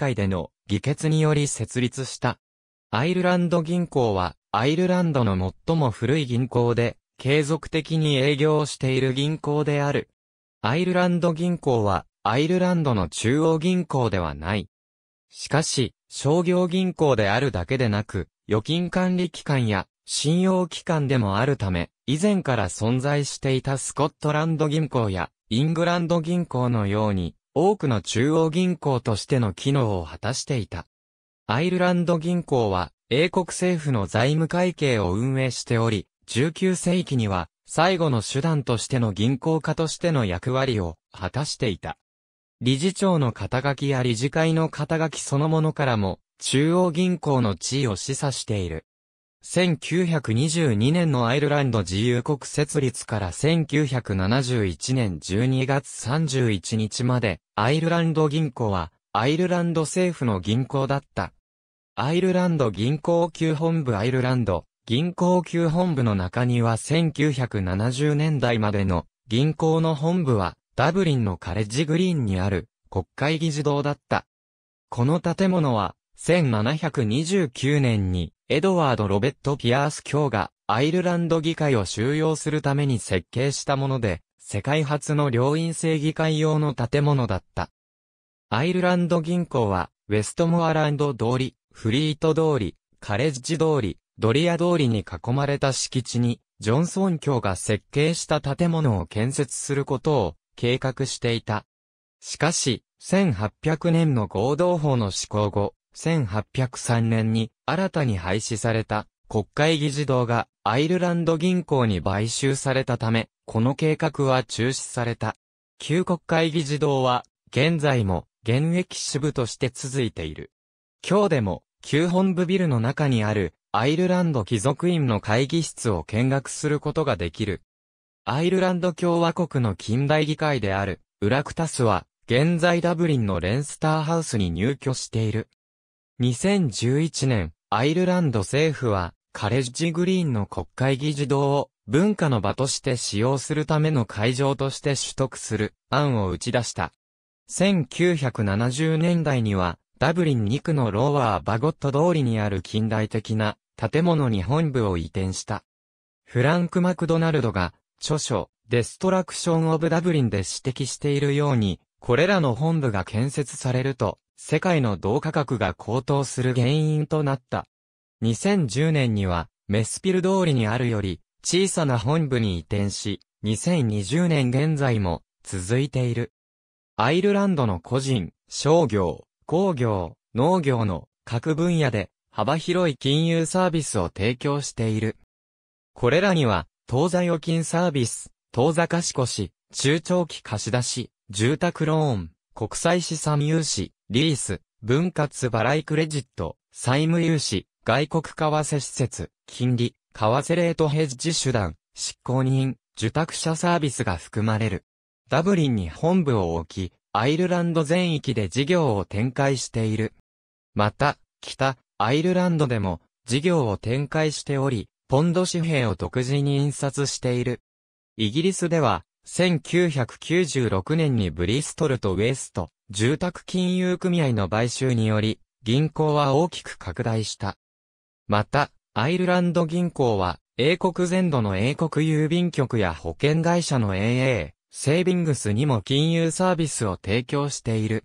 会での議決により設立した。アイルランド銀行は、アイルランドの最も古い銀行で、継続的に営業している銀行である。アイルランド銀行は、アイルランドの中央銀行ではない。しかし、商業銀行であるだけでなく、預金管理機関や信用機関でもあるため、以前から存在していたスコットランド銀行やイングランド銀行のように、多くの中央銀行としての機能を果たしていた。アイルランド銀行は英国政府の財務会計を運営しており、19世紀には最後の手段としての銀行家としての役割を果たしていた。理事長の肩書きや理事会の肩書きそのものからも中央銀行の地位を示唆している。1922年のアイルランド自由国設立から1971年12月31日まで、アイルランド銀行は、アイルランド政府の銀行だった。アイルランド銀行級本部アイルランド、銀行級本部の中には1970年代までの銀行の本部はダブリンのカレッジグリーンにある国会議事堂だった。この建物は1729年に、エドワード・ロベット・ピアース卿が、アイルランド議会を収容するために設計したもので、世界初の両院制議会用の建物だった。アイルランド銀行は、ウェストモアランド通り、フリート通り、カレッジ通り、ドリア通りに囲まれた敷地に、ジョンソン卿が設計した建物を建設することを計画していた。しかし、1800年の合同法の施行後、1803年に新たに廃止された国会議事堂がアイルランド銀行に買収されたため、この計画は中止された。旧国会議事堂は現在も現役支部として続いている。今日でも旧本部ビルの中にあるアイルランド貴族院の会議室を見学することができる。アイルランド共和国の近代議会であるウラクタスは現在ダブリンのレンスターハウスに入居している。2011年、アイルランド政府は、カレッジグリーンの国会議事堂を文化の場として使用するための会場として取得する案を打ち出した。1970年代には、ダブリン2区のローワーバゴット通りにある近代的な建物に本部を移転した。フランク・マクドナルドが著書デストラクション・オブ・ダブリンで指摘しているように、これらの本部が建設されると、世界の銅価格が高騰する原因となった。2010年には、メスピル通りにあるより、小さな本部に移転し、2020年現在も続いている。アイルランドの個人、商業、工業、農業の各分野で幅広い金融サービスを提供している。これらには、当座預金サービス、当座貸し越し、中長期貸し出し、住宅ローン、国際資産融資、リース、分割払いクレジット、債務融資、外国為替施設、金利、為替レートヘッジ手段、執行人、受託者サービスが含まれる。ダブリンに本部を置き、アイルランド全域で事業を展開している。また、北、アイルランドでも事業を展開しており、ポンド紙幣を独自に印刷している。イギリスでは、1996年にブリストルとウェスト、住宅金融組合の買収により、銀行は大きく拡大した。また、アイルランド銀行は、英国全土の英国郵便局や保険会社の AA、セービングスにも金融サービスを提供している。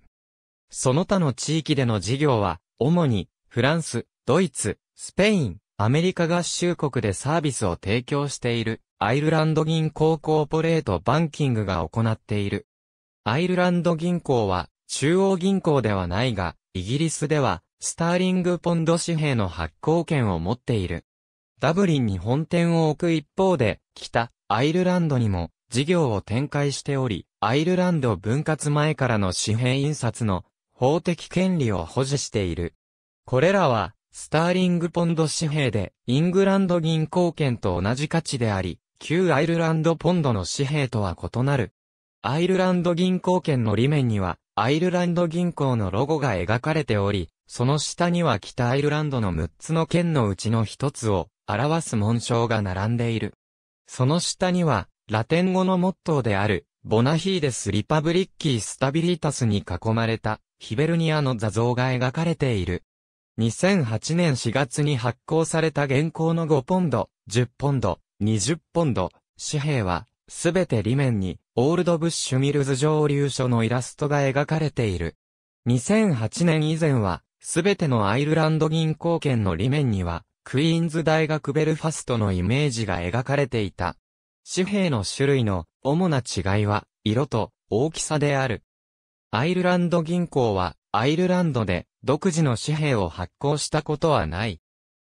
その他の地域での事業は、主に、フランス、ドイツ、スペイン、アメリカ合衆国でサービスを提供している、アイルランド銀行コーポレートバンキングが行っている。アイルランド銀行は、中央銀行ではないが、イギリスでは、スターリングポンド紙幣の発行権を持っている。ダブリンに本店を置く一方で、北、アイルランドにも、事業を展開しており、アイルランド分割前からの紙幣印刷の法的権利を保持している。これらは、スターリングポンド紙幣で、イングランド銀行券と同じ価値であり、旧アイルランドポンドの紙幣とは異なるアイルランド銀行券の裏面には、アイルランド銀行のロゴが描かれており、その下には北アイルランドの6つの県のうちの1つを表す紋章が並んでいる。その下には、ラテン語のモットーである、ボナヒーデス・リパブリッキー・スタビリタスに囲まれた、ヒベルニアの座像が描かれている。2008年4月に発行された現行の5ポンド、10ポンド、20ポンド、紙幣は、すべて裏面に、オールドブッシュミルズ上流所のイラストが描かれている。2008年以前は、すべてのアイルランド銀行券の裏面には、クイーンズ大学ベルファストのイメージが描かれていた。紙幣の種類の主な違いは、色と大きさである。アイルランド銀行は、アイルランドで独自の紙幣を発行したことはない。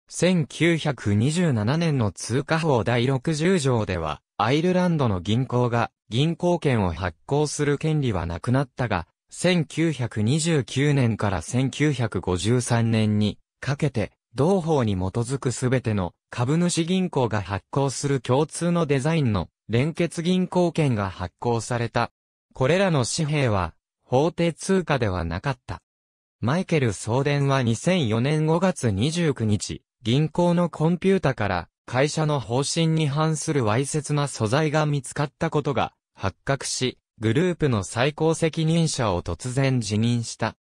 1927年の通貨法第60条では、アイルランドの銀行が銀行券を発行する権利はなくなったが、1929年から1953年にかけて、同法に基づくすべての株主銀行が発行する共通のデザインの連結銀行券が発行された。これらの紙幣は法定通貨ではなかった。マイケル・送電は2004年5月29日、銀行のコンピュータから会社の方針に反するわいせつな素材が見つかったことが発覚し、グループの最高責任者を突然辞任した。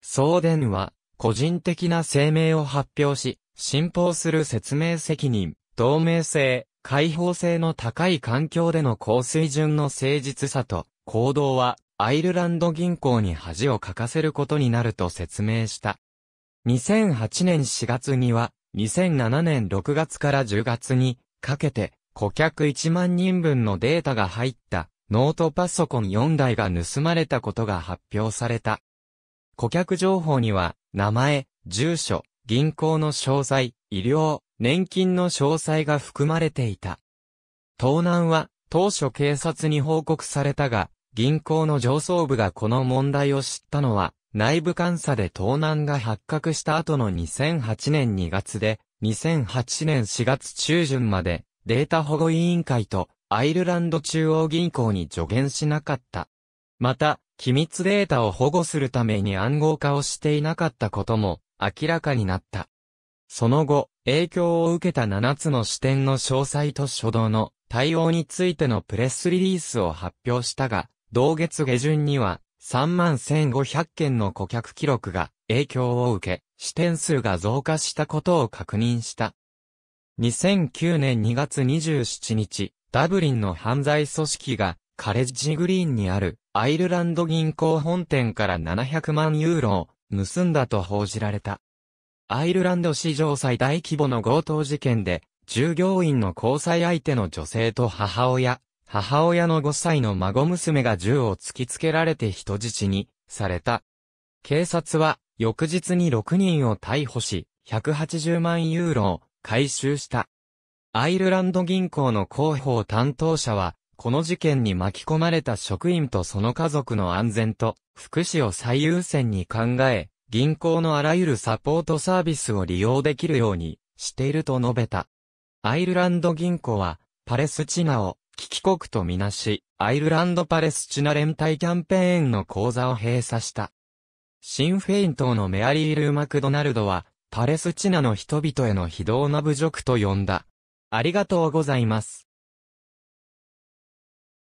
送電は、個人的な声明を発表し、信奉する説明責任、透明性、開放性の高い環境での高水準の誠実さと、行動は、アイルランド銀行に恥をかかせることになると説明した。2008年4月には、2007年6月から10月にかけて顧客1万人分のデータが入ったノートパソコン4台が盗まれたことが発表された。顧客情報には名前、住所、銀行の詳細、医療、年金の詳細が含まれていた。盗難は当初警察に報告されたが、銀行の上層部がこの問題を知ったのは内部監査で盗難が発覚した後の2008年2月で、2008年4月中旬までデータ保護委員会とアイルランド中央銀行に助言しなかった。また、機密データを保護するために暗号化をしていなかったことも明らかになった。その後、影響を受けた7つの視点の詳細と初動の対応についてのプレスリリースを発表したが、同月下旬には3万1500件の顧客記録が影響を受け、支店数が増加したことを確認した。2009年2月27日、ダブリンの犯罪組織がカレッジグリーンにあるアイルランド銀行本店から700万ユーロを盗んだと報じられた。アイルランド史上最大規模の強盗事件で、従業員の交際相手の女性と母親、母親の5歳の孫娘が銃を突きつけられて人質に、された。警察は、翌日に6人を逮捕し、180万ユーロを回収した。アイルランド銀行の広報担当者は、この事件に巻き込まれた職員とその家族の安全と福祉を最優先に考え、銀行のあらゆるサポートサービスを利用できるようにしていると述べた。アイルランド銀行は、パレスチナを危機国とみなし、アイルランド・パレスチナ連帯キャンペーンの口座を閉鎖した。シンフェイン島のメアリー・ルー・マクドナルドは、パレスチナの人々への非道な侮辱と呼んだ。ありがとうございます。